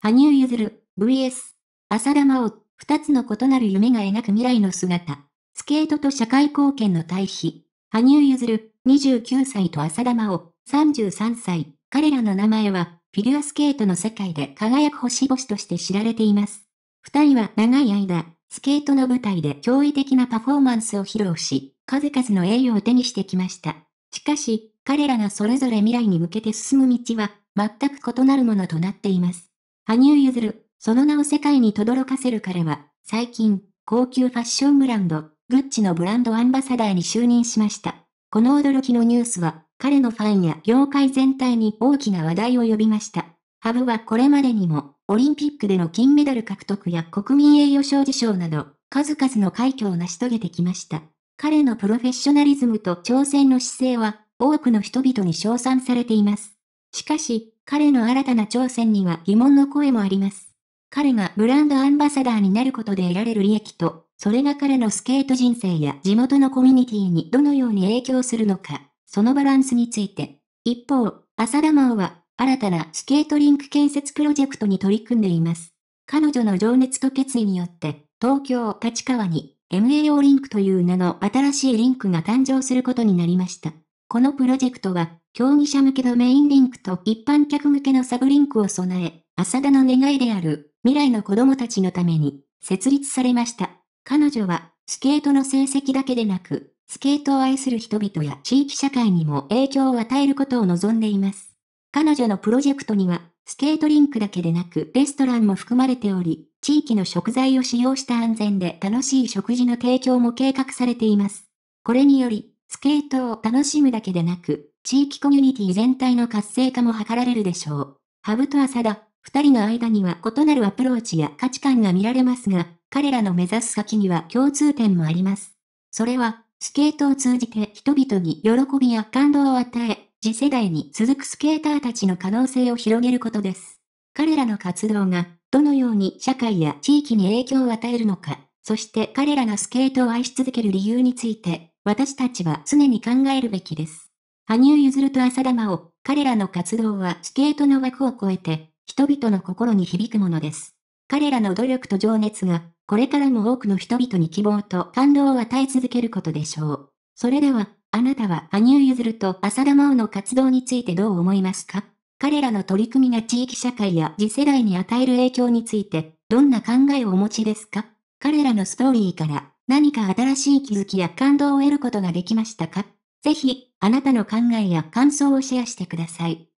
羽生結弦、VS、浅田真央、二つの異なる夢が描く未来の姿。スケートと社会貢献の対比。羽生結弦、29歳と浅田真央、33歳。彼らの名前は、フィギュアスケートの世界で輝く星々として知られています。二人は長い間、スケートの舞台で驚異的なパフォーマンスを披露し、数々の栄誉を手にしてきました。しかし、彼らがそれぞれ未来に向けて進む道は、全く異なるものとなっています。羽生結弦、その名を世界に轟かせる彼は、最近、高級ファッションブランド、グッチのブランドアンバサダーに就任しました。この驚きのニュースは、彼のファンや業界全体に大きな話題を呼びました。ハブはこれまでにも、オリンピックでの金メダル獲得や国民栄誉賞受賞など、数々の快挙を成し遂げてきました。彼のプロフェッショナリズムと挑戦の姿勢は、多くの人々に称賛されています。しかし、彼の新たな挑戦には疑問の声もあります。彼がブランドアンバサダーになることで得られる利益と、それが彼のスケート人生や地元のコミュニティにどのように影響するのか、そのバランスについて。一方、浅田真央は、新たなスケートリンク建設プロジェクトに取り組んでいます。彼女の情熱と決意によって、東京立川に MAO リンクという名の新しいリンクが誕生することになりました。このプロジェクトは、競技者向けのメインリンクと一般客向けのサブリンクを備え、浅田の願いである未来の子供たちのために設立されました。彼女はスケートの成績だけでなく、スケートを愛する人々や地域社会にも影響を与えることを望んでいます。彼女のプロジェクトには、スケートリンクだけでなくレストランも含まれており、地域の食材を使用した安全で楽しい食事の提供も計画されています。これにより、スケートを楽しむだけでなく、地域コミュニティ全体の活性化も図られるでしょう。ハブと浅田、二人の間には異なるアプローチや価値観が見られますが、彼らの目指す先には共通点もあります。それは、スケートを通じて人々に喜びや感動を与え、次世代に続くスケーターたちの可能性を広げることです。彼らの活動が、どのように社会や地域に影響を与えるのか、そして彼らがスケートを愛し続ける理由について、私たちは常に考えるべきです。羽生結弦と浅田真央、彼らの活動はスケートの枠を超えて、人々の心に響くものです。彼らの努力と情熱が、これからも多くの人々に希望と感動を与え続けることでしょう。それでは、あなたは羽生結弦と浅田真央の活動についてどう思いますか彼らの取り組みが地域社会や次世代に与える影響について、どんな考えをお持ちですか彼らのストーリーから何か新しい気づきや感動を得ることができましたかぜひ、あなたの考えや感想をシェアしてください。